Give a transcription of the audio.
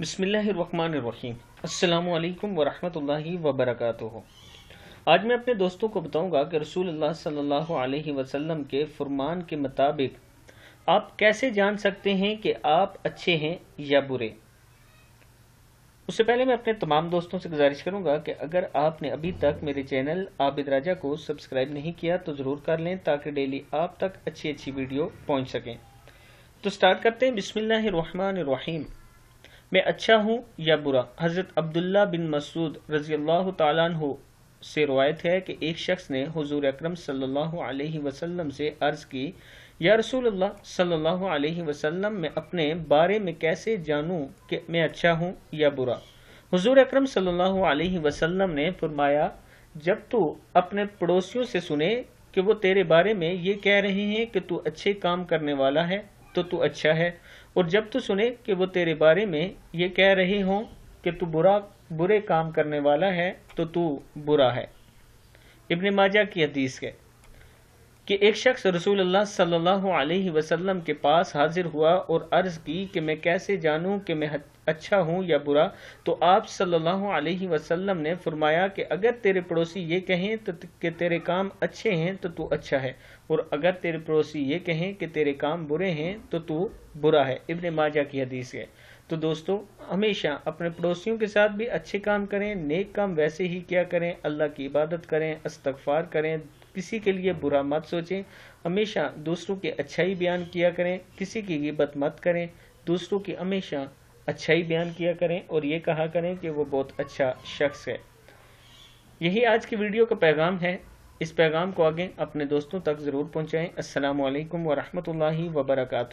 बसमीम् अल्लाम वरहमल वबरक आज मैं अपने दोस्तों को बताऊंगा कि रसूल सल्लल्लाहु अलैहि वसल्लम के फरमान के मुताबिक आप कैसे जान सकते हैं कि आप अच्छे हैं या बुरे उससे पहले मैं अपने तमाम दोस्तों से गुजारिश करूंगा कि अगर आपने अभी तक मेरे चैनल आबिद राजा को सब्सक्राइब नहीं किया तो ज़रूर कर लें ताकि डेली आप तक अच्छी अच्छी वीडियो पहुँच सकें तो स्टार्ट करते हैं बिसमीम मैं अच्छा हूँ या बुरा हज़रत अब्दुल्ला बिन मसूद रजी अल्लाह तु से रवायत है कि एक शख्स ने हुजूर अकरम सल्लल्लाहु अलैहि वसल्लम से अर्ज़ की या रसूल अल्लाह सल्लल्लाहु अलैहि वसल्लम मैं अपने बारे में कैसे जानूं कि मैं अच्छा हूं या बुरा हुजूर अकरम सल्लल्लाहु अलैहि वसल्लम ने फरमाया जब तू अपने पड़ोसियों से सुने कि वो तेरे बारे में ये कह रहे हैं कि तू अच्छे काम करने वाला है तो तू अच्छा है और जब तू सुने कि वो तेरे बारे में ये कह रहे हों कि तू बुरा बुरे काम करने वाला है तो तू बुरा है इब्ने माजा की हदीस है कि एक शख्स रसूल सल्लल्लाहु अलैहि वसल्लम के पास हाजिर हुआ और अर्ज़ की कि मैं कैसे जानूं कि मैं अच्छा हूं या बुरा तो आप सल्लल्लाहु अलैहि वसल्लम ने फरमाया कि अगर तेरे पड़ोसी ये कहें तो कि तेरे काम अच्छे हैं तो तू अच्छा है और अगर तेरे पड़ोसी ये कहें कि तेरे काम बुरे हैं तो तू बुरा है इबन माजा की हदीस है तो दोस्तों हमेशा अपने पड़ोसियों के साथ भी अच्छे काम करें नेक काम वैसे ही क्या करें अल्लाह की इबादत करें अस्तगफार करें किसी के लिए बुरा मत सोचें हमेशा दूसरों की अच्छाई बयान किया करें किसी की गिबत मत करें दूसरों की हमेशा अच्छाई बयान किया करें और ये कहा करें कि वो बहुत अच्छा शख्स है यही आज की वीडियो का पैगाम है इस पैगाम को आगे अपने दोस्तों तक ज़रूर पहुँचाएँ असल वरहमल वर्का